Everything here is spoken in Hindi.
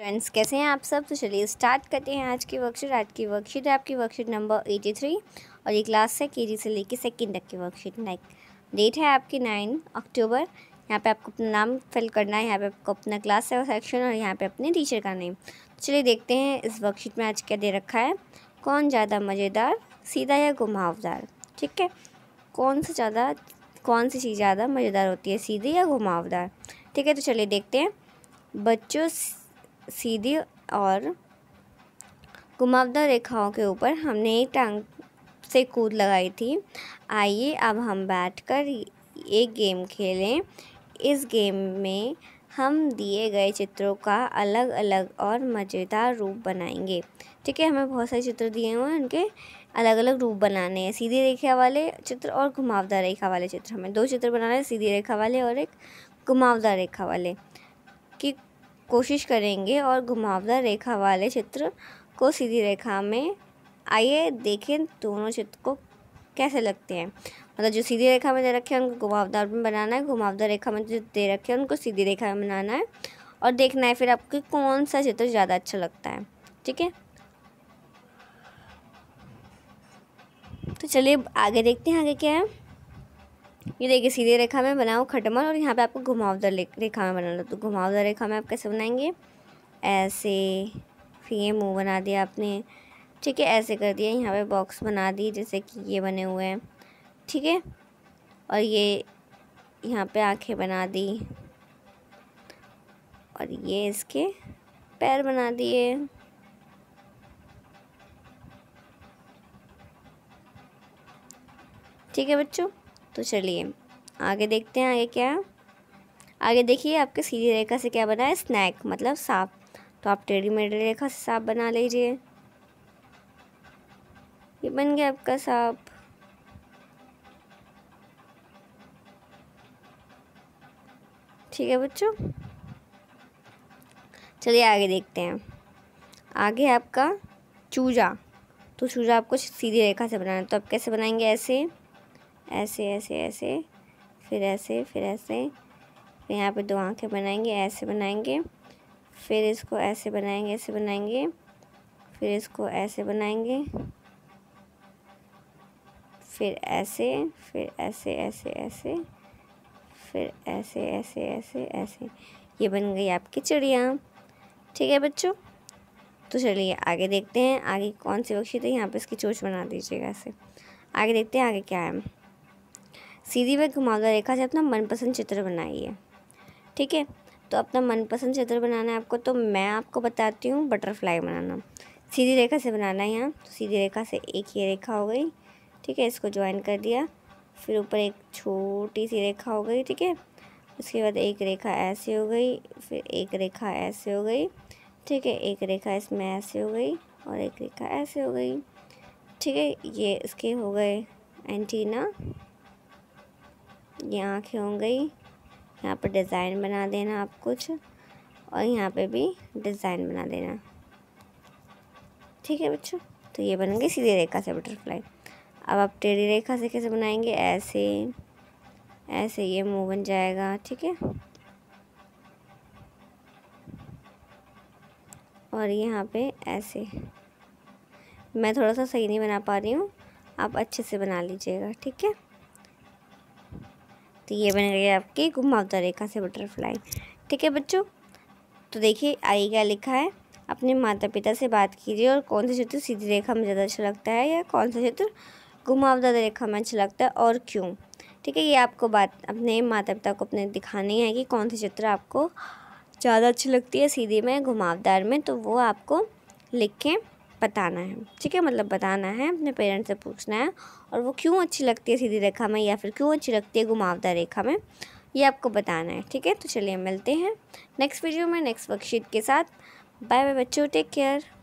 फ्रेंड्स कैसे हैं आप सब तो चलिए स्टार्ट करते हैं आज की वर्कशीट आज की वर्कशीट है आपकी वर्कशीट नंबर एटी थ्री और ये क्लास है के से लेके सेकंड तक की वर्कशीट लाइक डेट है आपकी नाइन अक्टूबर यहाँ पे आपको अपना नाम फिल करना है यहाँ पे आपको अपना क्लास है और सेक्शन और यहाँ पे अपने टीचर का नेम तो चलिए देखते हैं इस वर्कशीट में आज क्या दे रखा है कौन ज़्यादा मज़ेदार सीधा या घुमावदार ठीक है कौन सा ज़्यादा कौन सी चीज़ ज़्यादा मज़ेदार होती है सीधी या घुमावदार ठीक है तो चलिए देखते हैं बच्चों सीधी और घुमावदार रेखाओं के ऊपर हमने एक टांग से कूद लगाई थी आइए अब हम बैठकर एक गेम खेलें इस गेम में हम दिए गए चित्रों का अलग अलग और मज़ेदार रूप बनाएंगे ठीक है हमें बहुत सारे चित्र दिए हुए हैं उनके अलग अलग रूप बनाने हैं सीधी रेखा वाले चित्र और घुमावदार रेखा वाले चित्र हमें दो चित्र बनाने हैं सीधी रेखा वाले और एक घुमावदार रेखा वाले कि कोशिश करेंगे और घुमावदार रेखा वाले चित्र को सीधी रेखा में आइए देखें दोनों चित्र को कैसे लगते हैं मतलब जो सीधी रेखा में दे रखे हैं उनको घुमावदार में बनाना है घुमावदार रेखा में जो दे रखे हैं उनको सीधी रेखा में बनाना है और देखना है फिर आपको कौन सा चित्र ज़्यादा अच्छा लगता है ठीक है तो चलिए आगे देखते हैं आगे क्या है ये देखिए सीधे रेखा में बनाओ खटमल और यहाँ पे आपको घुमावदार रेखा में बना लो तो घुमावदार रेखा में आप कैसे बनाएंगे ऐसे फिर ये मुँह बना दिया आपने ठीक है ऐसे कर दिया यहाँ पे बॉक्स बना दी जैसे कि ये बने हुए हैं ठीक है और ये यहाँ पे आंखें बना दी और ये इसके पैर बना दिए ठीक है बच्चों तो चलिए आगे देखते हैं आगे क्या आगे देखिए आपके सीधी रेखा से क्या बना है स्नैक मतलब सांप तो आप टेढ़ी मेढ़ी रेखा से सांप बना लीजिए ये बन गया आपका सांप ठीक है बच्चों चलिए आगे देखते हैं आगे आपका चूजा तो चूजा आपको सीधी रेखा से बनाना है तो आप कैसे बनाएंगे ऐसे ऐसे ऐसे ऐसे फिर ऐसे फिर ऐसे फिर यहाँ पे दो आंखें बनाएंगे ऐसे बनाएंगे फिर इसको ऐसे बनाएंगे ऐसे बनाएंगे फिर इसको ऐसे बनाएंगे फिर ऐसे फिर ऐसे ऐसे ऐसे फिर ऐसे ऐसे ऐसे ऐसे ये बन गई आपकी चिड़िया ठीक है बच्चों तो चलिए आगे देखते हैं आगे कौन सी बख्शी थी यहाँ पे इसकी चोच बना दीजिएगा ऐसे आगे देखते हैं आगे क्या है सीधी व घुमावदार रेखा से अपना मनपसंद चित्र बनाइए ठीक है तो अपना मनपसंद चित्र बनाना है आपको तो मैं आपको बताती हूँ बटरफ्लाई बनाना सीधी रेखा से बनाना है यहाँ तो सीधी रेखा से एक ये रेखा हो गई ठीक है इसको ज्वाइन कर दिया फिर ऊपर एक छोटी सी रेखा हो गई ठीक है उसके बाद एक रेखा ऐसे हो गई फिर एक रेखा ऐसे हो गई ठीक है एक रेखा इसमें ऐसे हो गई और एक रेखा ऐसे हो गई ठीक है ये इसके हो गए एंटीना ये आँखें हो गई यहाँ पर डिज़ाइन बना देना आप कुछ और यहाँ पे भी डिज़ाइन बना देना ठीक है बच्चों तो ये बन गई सीधी रेखा से बटरफ्लाई अब आप टेढ़ी रेखा से कैसे बनाएंगे ऐसे ऐसे ये मुँह बन जाएगा ठीक है और यहाँ पे ऐसे मैं थोड़ा सा सही नहीं बना पा रही हूँ आप अच्छे से बना लीजिएगा ठीक है तो ये बन गई आपकी घुमावदार रेखा से बटरफ्लाई ठीक है बच्चों तो देखिए आई क्या लिखा है अपने माता पिता से बात कीजिए और कौन सा क्षेत्र सीधी रेखा में ज़्यादा अच्छा लगता है या कौन सा क्षेत्र घुमावदार रेखा में अच्छा लगता है और क्यों ठीक है ये आपको बात अपने माता पिता को अपने दिखानी है कि कौन सा चित्र आपको ज़्यादा अच्छी लगती है सीधी में घुमावदार में तो वो आपको लिखें बताना है ठीक है मतलब बताना है अपने पेरेंट्स से पूछना है और वो क्यों अच्छी लगती है सीधी रेखा में या फिर क्यों अच्छी लगती है घुमावदार रेखा में ये आपको बताना है ठीक है तो चलिए मिलते हैं नेक्स्ट वीडियो में नेक्स्ट वर्कशीट के साथ बाय बाय बच्चों टेक केयर